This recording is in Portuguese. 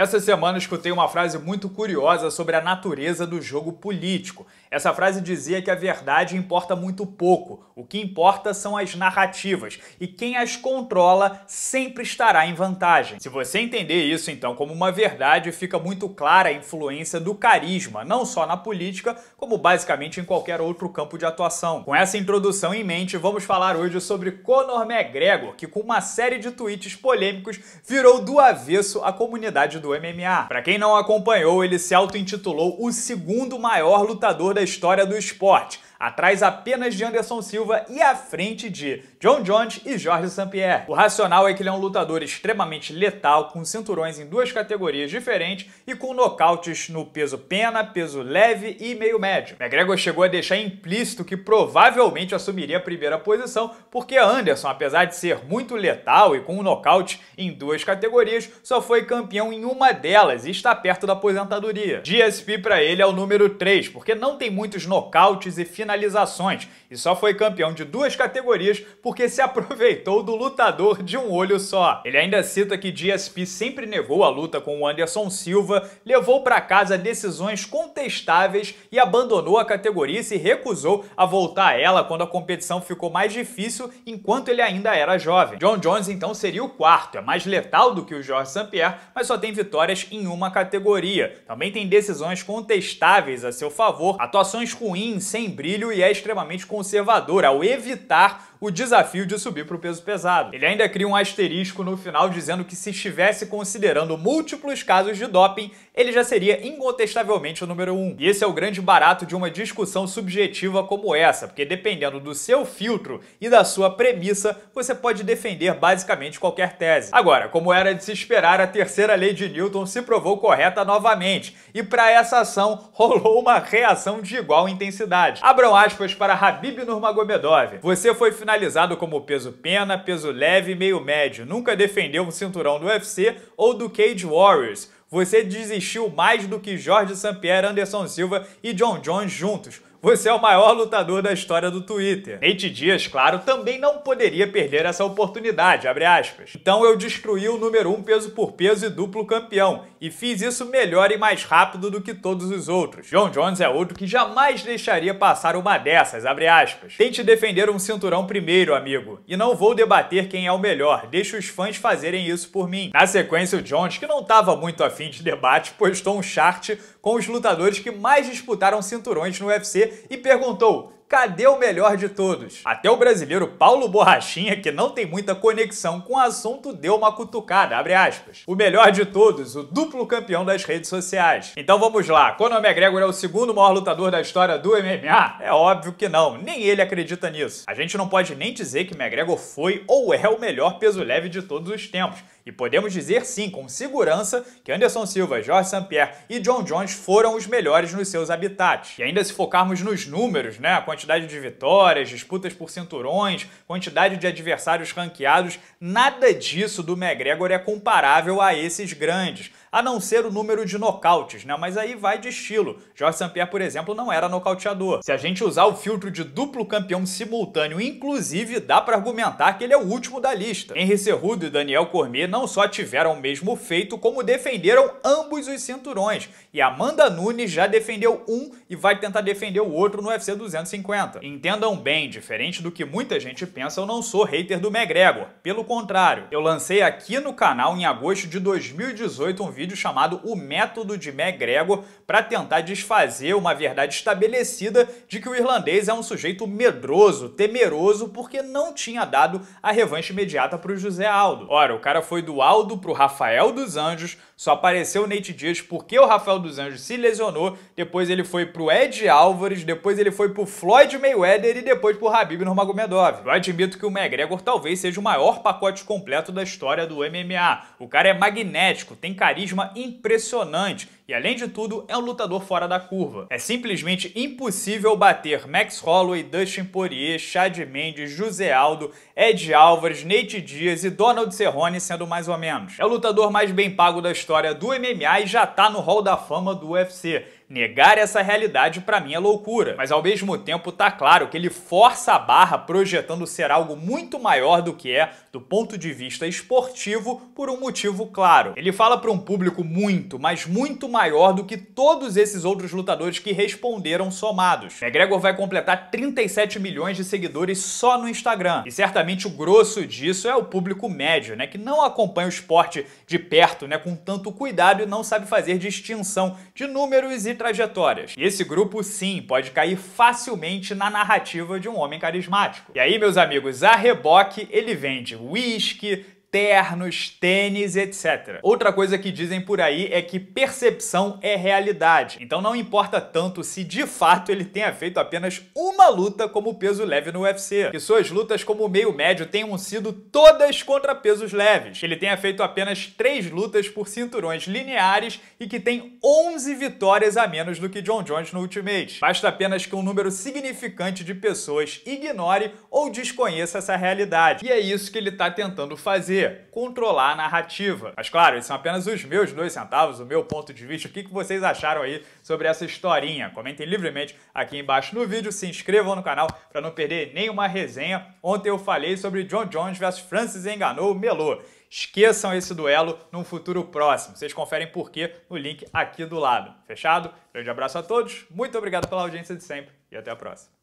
Essa semana escutei uma frase muito curiosa sobre a natureza do jogo político. Essa frase dizia que a verdade importa muito pouco, o que importa são as narrativas e quem as controla sempre estará em vantagem. Se você entender isso então como uma verdade, fica muito clara a influência do carisma, não só na política, como basicamente em qualquer outro campo de atuação. Com essa introdução em mente, vamos falar hoje sobre Conor McGregor, que com uma série de tweets polêmicos virou do avesso a comunidade do do MMA. Para quem não acompanhou, ele se auto-intitulou o segundo maior lutador da história do esporte atrás apenas de Anderson Silva e à frente de John Jones e Jorge St-Pierre. O racional é que ele é um lutador extremamente letal, com cinturões em duas categorias diferentes e com nocautes no peso pena, peso leve e meio médio. McGregor chegou a deixar implícito que provavelmente assumiria a primeira posição, porque Anderson, apesar de ser muito letal e com um nocaute em duas categorias, só foi campeão em uma delas e está perto da aposentadoria. GSP para ele é o número 3, porque não tem muitos nocautes e finalizações e só foi campeão de duas categorias porque se aproveitou do lutador de um olho só. Ele ainda cita que GSP sempre negou a luta com o Anderson Silva, levou para casa decisões contestáveis e abandonou a categoria e se recusou a voltar a ela quando a competição ficou mais difícil enquanto ele ainda era jovem. John Jones então seria o quarto, é mais letal do que o Jorge St. Pierre, mas só tem vitórias em uma categoria. Também tem decisões contestáveis a seu favor, atuações ruins, sem brilho filho e é extremamente conservador ao evitar o desafio de subir para o peso pesado. Ele ainda cria um asterisco no final dizendo que se estivesse considerando múltiplos casos de doping, ele já seria incontestavelmente o número um. E esse é o grande barato de uma discussão subjetiva como essa, porque dependendo do seu filtro e da sua premissa, você pode defender basicamente qualquer tese. Agora, como era de se esperar, a terceira lei de Newton se provou correta novamente, e para essa ação rolou uma reação de igual intensidade. Abram aspas para Habib Nurmagomedov. Você foi finalizado como peso pena, peso leve e meio médio. Nunca defendeu um cinturão do UFC ou do Cage Warriors. Você desistiu mais do que Jorge Pierre, Anderson Silva e John Jones juntos você é o maior lutador da história do Twitter. Nate Dias, claro, também não poderia perder essa oportunidade, Então eu destruí o número 1 um peso por peso e duplo campeão, e fiz isso melhor e mais rápido do que todos os outros. John Jones é outro que jamais deixaria passar uma dessas, Tente defender um cinturão primeiro, amigo, e não vou debater quem é o melhor, deixa os fãs fazerem isso por mim. Na sequência, o Jones, que não estava muito afim de debate, postou um chart com os lutadores que mais disputaram cinturões no UFC e perguntou: cadê o melhor de todos? Até o brasileiro Paulo Borrachinha, que não tem muita conexão com o assunto, deu uma cutucada, abre aspas. O melhor de todos, o duplo campeão das redes sociais. Então vamos lá, Conor McGregor é o segundo maior lutador da história do MMA? É óbvio que não, nem ele acredita nisso. A gente não pode nem dizer que McGregor foi ou é o melhor peso leve de todos os tempos. E podemos dizer sim, com segurança, que Anderson Silva, Jorge Sampierre e John Jones foram os melhores nos seus habitats. E ainda se focarmos nos números, né? A quantidade de vitórias, disputas por cinturões, quantidade de adversários ranqueados, nada disso do McGregor é comparável a esses grandes a não ser o número de nocautes, né? Mas aí vai de estilo. Jorge st por exemplo, não era nocauteador. Se a gente usar o filtro de duplo campeão simultâneo, inclusive, dá para argumentar que ele é o último da lista. Henrique Cerrudo e Daniel Cormier não só tiveram o mesmo feito, como defenderam ambos os cinturões. E Amanda Nunes já defendeu um e vai tentar defender o outro no UFC 250. Entendam bem, diferente do que muita gente pensa, eu não sou hater do McGregor. Pelo contrário, eu lancei aqui no canal em agosto de 2018 um vídeo chamado O Método de McGregor para tentar desfazer uma verdade estabelecida de que o irlandês é um sujeito medroso, temeroso, porque não tinha dado a revanche imediata para o José Aldo. Ora, o cara foi do Aldo para o Rafael dos Anjos, só apareceu o Nate Dias porque o Rafael dos Anjos se lesionou, depois ele foi para o Ed Álvares, depois ele foi para o Floyd Mayweather e depois para o Habib Nurmagomedov. Eu admito que o McGregor talvez seja o maior pacote completo da história do MMA. O cara é magnético, tem carisma carisma é impressionante e além de tudo, é um lutador fora da curva. É simplesmente impossível bater Max Holloway, Dustin Poirier, Chad Mendes, José Aldo, Ed Álvares, Nate Diaz e Donald Cerrone sendo mais ou menos. É o lutador mais bem pago da história do MMA e já tá no Hall da Fama do UFC. Negar essa realidade para mim é loucura, mas ao mesmo tempo tá claro que ele força a barra projetando ser algo muito maior do que é do ponto de vista esportivo por um motivo claro. Ele fala para um público muito, mas muito maior do que todos esses outros lutadores que responderam somados. McGregor vai completar 37 milhões de seguidores só no Instagram. E certamente o grosso disso é o público médio, né, que não acompanha o esporte de perto, né, com tanto cuidado e não sabe fazer distinção de números e trajetórias. E esse grupo sim pode cair facilmente na narrativa de um homem carismático. E aí, meus amigos, a reboque ele vende whisky, ternos, tênis, etc. Outra coisa que dizem por aí é que percepção é realidade, então não importa tanto se de fato ele tenha feito apenas uma luta como peso leve no UFC, que suas lutas como meio médio tenham sido todas contra pesos leves, que ele tenha feito apenas três lutas por cinturões lineares e que tem 11 vitórias a menos do que John Jones no Ultimate. Basta apenas que um número significante de pessoas ignore ou desconheça essa realidade, e é isso que ele está tentando fazer Controlar a narrativa. Mas claro, esses são apenas os meus dois centavos, o meu ponto de vista. O que vocês acharam aí sobre essa historinha? Comentem livremente aqui embaixo no vídeo, se inscrevam no canal para não perder nenhuma resenha. Ontem eu falei sobre John Jones versus Francis Enganou Melô. Esqueçam esse duelo num futuro próximo. Vocês conferem por quê no link aqui do lado. Fechado? Grande abraço a todos, muito obrigado pela audiência de sempre e até a próxima.